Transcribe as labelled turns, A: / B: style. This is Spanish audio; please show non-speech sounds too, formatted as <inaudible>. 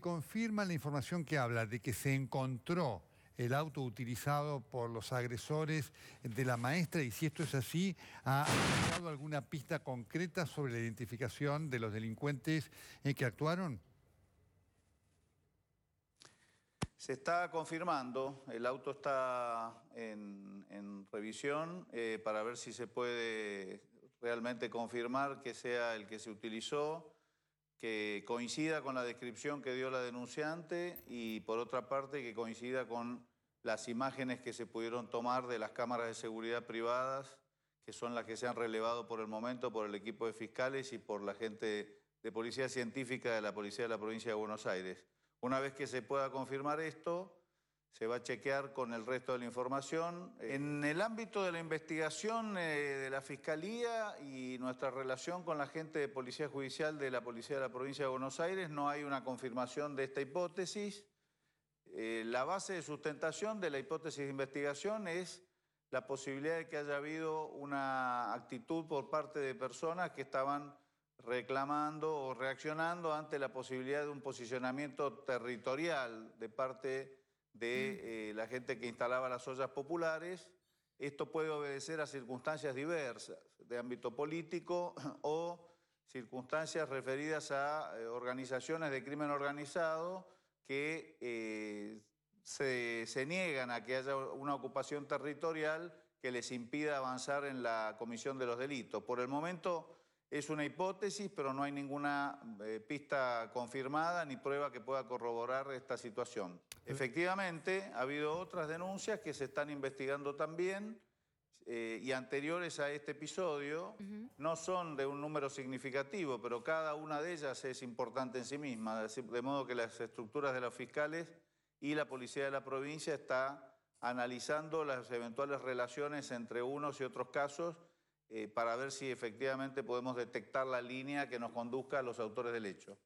A: Confirma la información que habla de que se encontró el auto utilizado por los agresores de la maestra y si esto es así, ¿ha dado alguna pista concreta sobre la identificación de los delincuentes en eh, que actuaron?
B: Se está confirmando, el auto está en, revisión eh, para ver si se puede realmente confirmar que sea el que se utilizó que coincida con la descripción que dio la denunciante y por otra parte que coincida con las imágenes que se pudieron tomar de las cámaras de seguridad privadas, que son las que se han relevado por el momento por el equipo de fiscales y por la gente de policía científica de la Policía de la Provincia de Buenos Aires. Una vez que se pueda confirmar esto, se va a chequear con el resto de la información. En el ámbito de la investigación eh, de la Fiscalía y nuestra relación con la gente de Policía Judicial de la Policía de la Provincia de Buenos Aires, no hay una confirmación de esta hipótesis. Eh, la base de sustentación de la hipótesis de investigación es la posibilidad de que haya habido una actitud por parte de personas que estaban reclamando o reaccionando ante la posibilidad de un posicionamiento territorial de parte de eh, la gente que instalaba las ollas populares, esto puede obedecer a circunstancias diversas, de ámbito político <clears throat> o circunstancias referidas a eh, organizaciones de crimen organizado que eh, se, se, niegan a que haya una ocupación territorial que les impida avanzar en la comisión de los delitos. Por el momento, es una hipótesis, pero no hay ninguna eh, pista confirmada ni prueba que pueda corroborar esta situación. Eh. Efectivamente, ha habido otras denuncias que se están investigando también eh, y anteriores a este episodio. No son de un número significativo, pero cada una de ellas es importante en sí misma, de modo que las estructuras de los fiscales y la policía de la provincia está analizando las eventuales relaciones entre unos y otros casos eh, para ver si efectivamente podemos detectar la línea que nos conduzca a los autores del hecho.